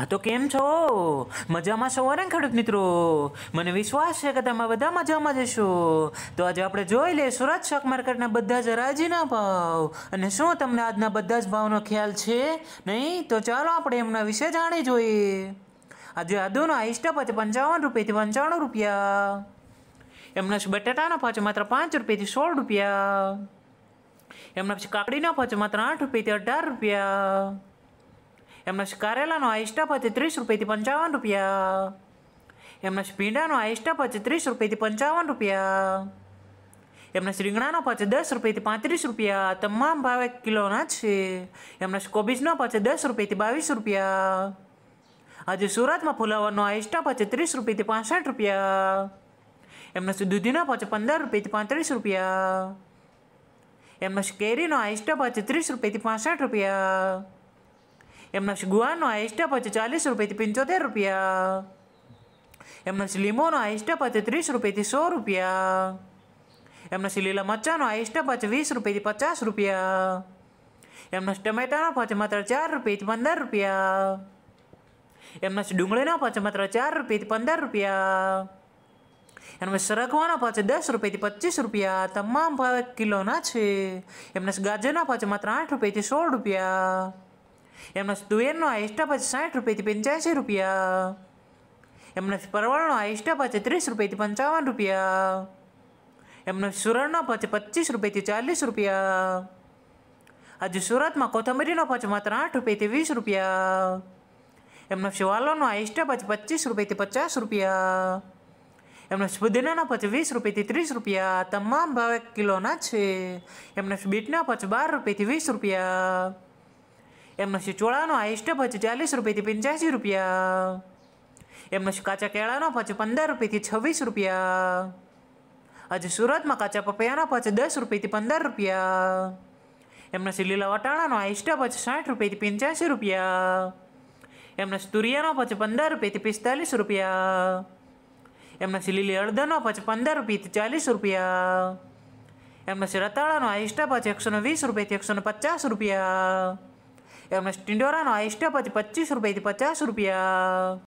હા તો કેમ છો મજામાં છો ને ખેડૂત મિત્રો મને વિશ્વાસ છે કે તમે બધા મજામાં જશો તો આજે આપણે જોઈ લઈએ સુરત શાક માર્કેટના બધા જ હરાજીના ભાવ અને શું તમને આજના બધા જ ભાવનો ખ્યાલ છે નહીં તો ચાલો આપણે એમના વિશે જાણી જોઈએ આજે આદુનો આઈસ્ટપ હતો પંચાવન રૂપિયાથી પંચાણું રૂપિયા એમના બટાટાનો ભાવ છે માત્ર પાંચ રૂપિયાથી સોળ રૂપિયા એમના પછી કાકડીનો ભાવ છે માત્ર આઠ રૂપિયાથી અઢાર રૂપિયા એમના કરેલાનો આઈસ્ટા સ્ટફ ત્રીસ રૂપિયાથી પંચાવન રૂપિયા એમના ભીંડાનો આ સ્ટફ ત્રીસ રૂપિયાથી પંચાવન રૂપિયા એમના રીંગણાનો પાછો દસ રૂપિયાથી પાંત્રીસ રૂપિયા તમામ ભાવે કિલોના છે એમના કોબીજનો પાછો દસ રૂપિયાથી બાવીસ રૂપિયા આજે સુરતમાં ફુલાવાનો આઈસ્ટા સ્ટફ ત્રીસ રૂપિયાથી પાસઠ રૂપિયા એમના દૂધીનો પાછો પંદર રૂપિયાથી પાંત્રીસ રૂપિયા એમના કેરીનો આઈસ્ટા સ્ટફ ત્રીસ રૂપિયાથી પાસઠ રૂપિયા Emna si guano a este apa te cale sorpe te pinto te ya, rupia. Emna si limono a este apa te tris sorpe te rupia. Emna lila macano a este apa vis sorpe te rupia. Emna si tamai matra car rupia te pandar rupia. Emna si dungle na apa te matra car rupia te pandar rupia. Emna serakwana apa te das sorpe te pacis rupia. Tamam pa kilona ce. Emna matra an rupia te sor rupia. એમના તુવેરનો આ stuff છે સાઠ રૂપિયાથી પંચ્યાસી રૂપિયા એમના પરવળનો આ stuff ત્રીસ રૂપિયાથી પંચાવન રૂપિયા એમનો સુરણનો પછી પચીસ રૂપિયાથી ચાલીસ રૂપિયા આજે સુરતમાં કોથમરીનો પછી માત્ર આઠ રૂપિયાથી વીસ રૂપિયા એમનો શિવાલોનો આ સ્ટફ પચીસ રૂપિયાથી પચાસ રૂપિયા એમને પુદીનાના પછી વીસ રૂપિયાથી ત્રીસ રૂપિયા તમામ ભાવે કિલોના છે એમના બીટના પછી બાર રૂપિયાથી વીસ રૂપિયા એમનો શું ચોળાનો હાઈસ્ટ ભાવ ચાલીસ રૂપિયાથી પંચ્યાસી રૂપિયા એમનો શું કાચા કેળાનો ભાવ પંદર રૂપિયાથી છવ્વીસ રૂપિયા આજે સુરતમાં કાચા પપૈયાનો ભાવ દસ રૂપિયાથી પંદર રૂપિયા એમના છે લીલા વટાણાનો આઈસ્ટા પછી સાઠ રૂપિયાથી પંચ્યાસી રૂપિયા એમના તુરિયાનો પછી પંદર રૂપિયાથી પિસ્તાલીસ રૂપિયા એમના છે લીલી અડદનો પછી પંદર રૂપિયાથી ચાલીસ રૂપિયા એમના છે રતાળાનો આઈસ્ટા પછી એકસો વીસ રૂપિયાથી એકસો પચાસ રૂપિયા एवं टिंडोरा नौ है स्टॉप पच्चीस रुपये थी पचास रुपया